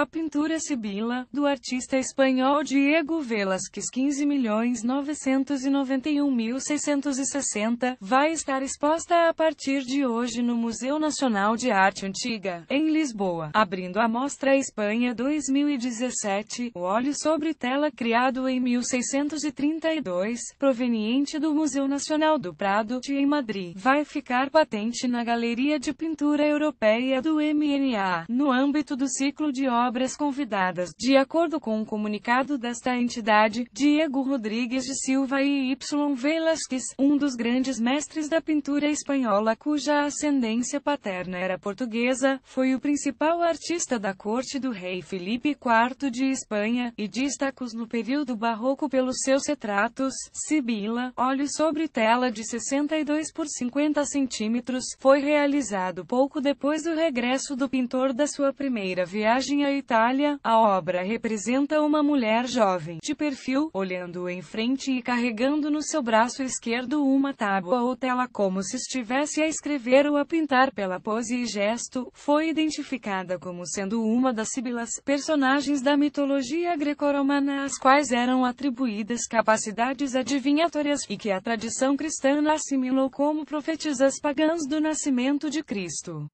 A pintura Sibila, do artista espanhol Diego Velázquez 15.991.660, vai estar exposta a partir de hoje no Museu Nacional de Arte Antiga, em Lisboa, abrindo a mostra Espanha 2017, o óleo sobre tela criado em 1632, proveniente do Museu Nacional do Prado, em Madrid, vai ficar patente na Galeria de Pintura Europeia do MNA, no âmbito do ciclo de obras obras convidadas, de acordo com um comunicado desta entidade, Diego Rodrigues de Silva e Y. Velasquez, um dos grandes mestres da pintura espanhola cuja ascendência paterna era portuguesa, foi o principal artista da corte do rei Felipe IV de Espanha, e destacos no período barroco pelos seus retratos, Sibila, óleo sobre tela de 62 por 50 centímetros, foi realizado pouco depois do regresso do pintor da sua primeira viagem à Itália, a obra representa uma mulher jovem, de perfil, olhando em frente e carregando no seu braço esquerdo uma tábua ou tela como se estivesse a escrever ou a pintar pela pose e gesto, foi identificada como sendo uma das Síbilas, personagens da mitologia greco-romana às quais eram atribuídas capacidades adivinhatórias, e que a tradição cristã assimilou como profetisas pagãs do nascimento de Cristo.